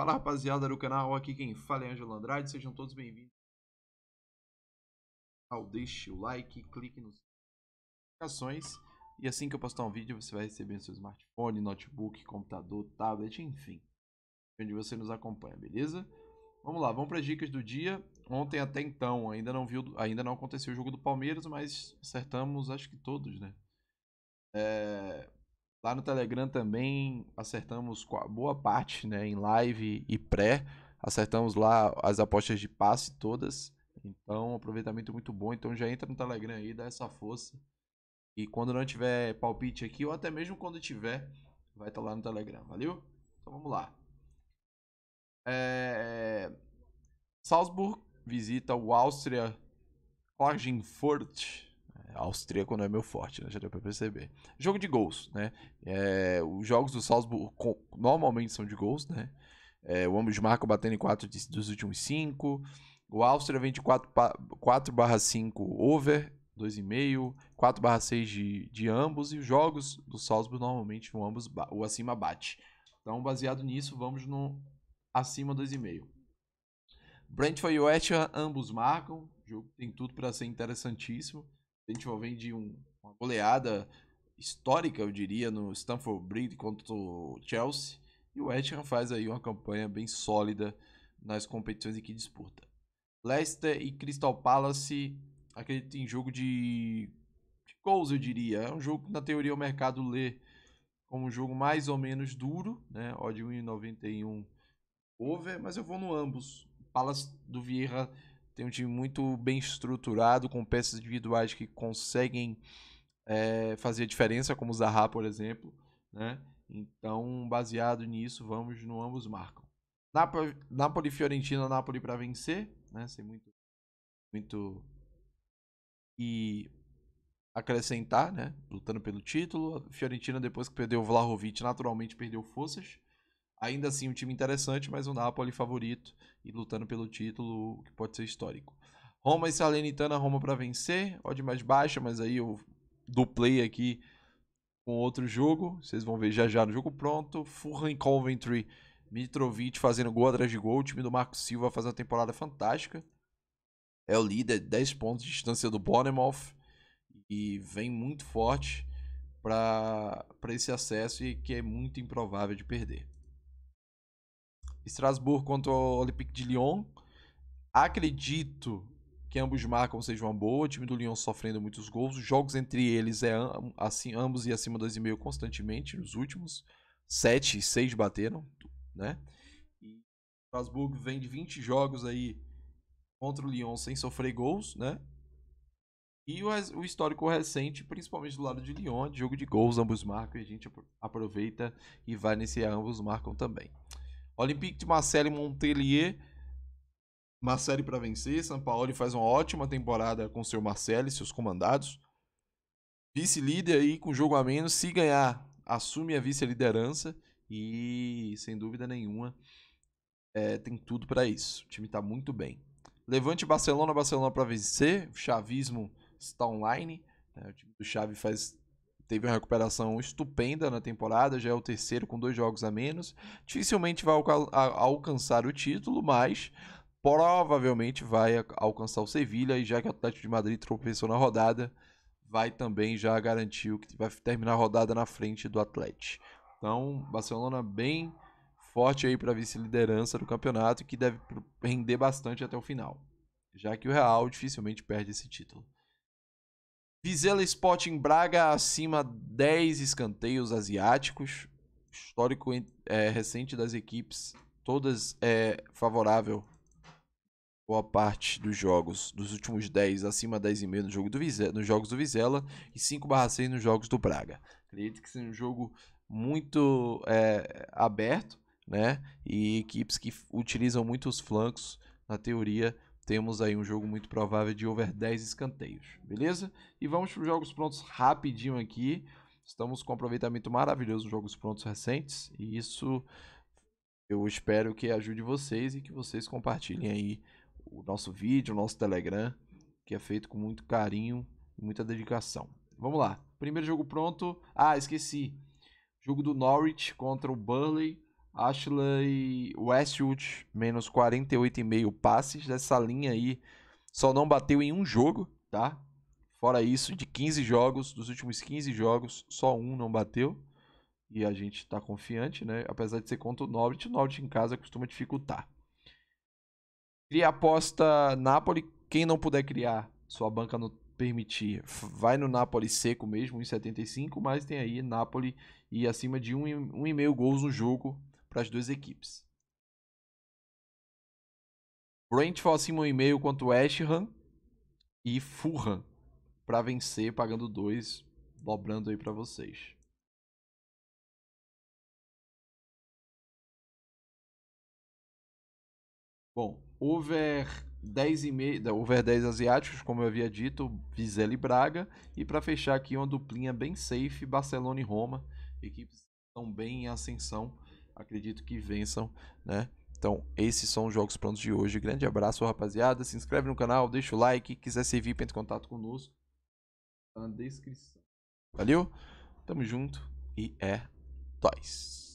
Fala rapaziada do canal, aqui quem fala é Angelo Andrade, sejam todos bem-vindos ao Deixe o like, clique nos notificações e assim que eu postar um vídeo você vai receber no seu smartphone, notebook, computador, tablet, enfim, onde você nos acompanha, beleza? Vamos lá, vamos para as dicas do dia. Ontem até então ainda não viu, ainda não aconteceu o jogo do Palmeiras, mas acertamos acho que todos, né? É, Lá no Telegram também acertamos boa parte, né? Em live e pré. Acertamos lá as apostas de passe todas. Então, aproveitamento muito bom. Então já entra no Telegram aí, dá essa força. E quando não tiver palpite aqui, ou até mesmo quando tiver, vai estar tá lá no Telegram, valeu? Então vamos lá. É... Salzburg visita o Áustria Klagenfurt austríaco não é meu forte, né? já deu pra perceber. Jogo de gols, né? É, os jogos do Salzburg normalmente são de gols, né? É, o ambos marcam batendo em 4 dos últimos 5. O Áustria vem de 4/5 over, 2,5, 4/6 de, de ambos. E os jogos do Salzburg normalmente o, ambos, o acima bate. Então, baseado nisso, vamos no acima 2,5. Brentford e West ambos marcam. O jogo tem tudo para ser interessantíssimo gente vem um, uma goleada histórica, eu diria, no Stamford Bridge contra o Chelsea. E o West Ham faz aí uma campanha bem sólida nas competições em que disputa. Leicester e Crystal Palace, acredito em jogo de, de gols, eu diria. É um jogo que, na teoria, o mercado lê como um jogo mais ou menos duro, né? Odd 1,91 over, mas eu vou no ambos. Palace do Vieira tem um time muito bem estruturado, com peças individuais que conseguem é, fazer a diferença, como o Zaha, por exemplo. Né? Então, baseado nisso, vamos no ambos marcam. Napoli, Fiorentina, Napoli para vencer, né? Sem muito muito e acrescentar, né? Lutando pelo título. A Fiorentina depois que perdeu o Vlahovic, naturalmente perdeu forças. Ainda assim, um time interessante, mas o Napoli favorito e lutando pelo título, que pode ser histórico. Roma e Salernitana, Roma para vencer, odd mais baixa, mas aí eu do play aqui com outro jogo, vocês vão ver já já no jogo pronto. Fulham Coventry, Mitrovic fazendo gol atrás de gol, o time do Marco Silva fazendo uma temporada fantástica. É o líder, 10 pontos de distância do Bournemouth e vem muito forte para esse acesso e que é muito improvável de perder. Estrasburgo contra o Olympique de Lyon. Acredito que ambos marcam seja uma boa. O time do Lyon sofrendo muitos gols. Os jogos entre eles é assim, ambos e acima 2,5 constantemente nos últimos. 7 e 6 bateram, né? E Strasbourg vem de 20 jogos aí contra o Lyon sem sofrer gols, né? E o, histórico recente, principalmente do lado de Lyon, de jogo de gols, ambos marcam e a gente aproveita e vai nesse ambos marcam também. Olympique de Marseille e Montpellier. Marseille para vencer. São Paulo faz uma ótima temporada com seu Marseille e seus comandados. Vice-líder aí com jogo a menos. Se ganhar, assume a vice-liderança. E sem dúvida nenhuma, é, tem tudo para isso. O time está muito bem. Levante Barcelona, Barcelona para vencer. O chavismo está online. Né? O time do Chave faz teve uma recuperação estupenda na temporada, já é o terceiro com dois jogos a menos. Dificilmente vai alcançar o título, mas provavelmente vai alcançar o Sevilha e já que o Atlético de Madrid tropeçou na rodada, vai também já garantir que vai terminar a rodada na frente do Atlético. Então, Barcelona bem forte aí para vice-liderança do campeonato que deve render bastante até o final, já que o Real dificilmente perde esse título. Vizela Sporting Braga acima 10 escanteios asiáticos. Histórico é, recente das equipes, todas é favorável. Boa parte dos jogos, dos últimos 10, acima 10,5 no jogo do nos jogos do Vizela e 5/6 nos jogos do Braga. Acredito que seja um jogo muito é, aberto, né? E equipes que utilizam muito os flancos, na teoria, temos aí um jogo muito provável de over 10 escanteios, beleza? E vamos para os jogos prontos rapidinho aqui. Estamos com um aproveitamento maravilhoso nos jogos prontos recentes e isso eu espero que ajude vocês e que vocês compartilhem aí o nosso vídeo, o nosso Telegram, que é feito com muito carinho e muita dedicação. Vamos lá. Primeiro jogo pronto. Ah, esqueci. Jogo do Norwich contra o Burley Ashley Westwood, menos 48,5 passes. Dessa linha aí, só não bateu em um jogo, tá? Fora isso, de 15 jogos, dos últimos 15 jogos, só um não bateu. E a gente tá confiante, né? Apesar de ser contra o Norwich, o Norwich em casa costuma dificultar. Cria aposta Napoli. Quem não puder criar, sua banca não permitir, vai no Napoli seco mesmo, 1,75, mas tem aí Napoli e acima de 1,5 gols no jogo para as duas equipes. Brent um assim e-mail West Ham e Fulham para vencer pagando dois dobrando aí para vocês. Bom, over 10 e meio, over 10 asiáticos, como eu havia dito, Vizela e Braga, e para fechar aqui uma duplinha bem safe, Barcelona e Roma, equipes estão bem em ascensão acredito que vençam, né? Então, esses são os jogos prontos de hoje. Grande abraço, rapaziada. Se inscreve no canal, deixa o like. Quiser ser VIP, entre em contato conosco. Tá na descrição. Valeu? Tamo junto e é nóis.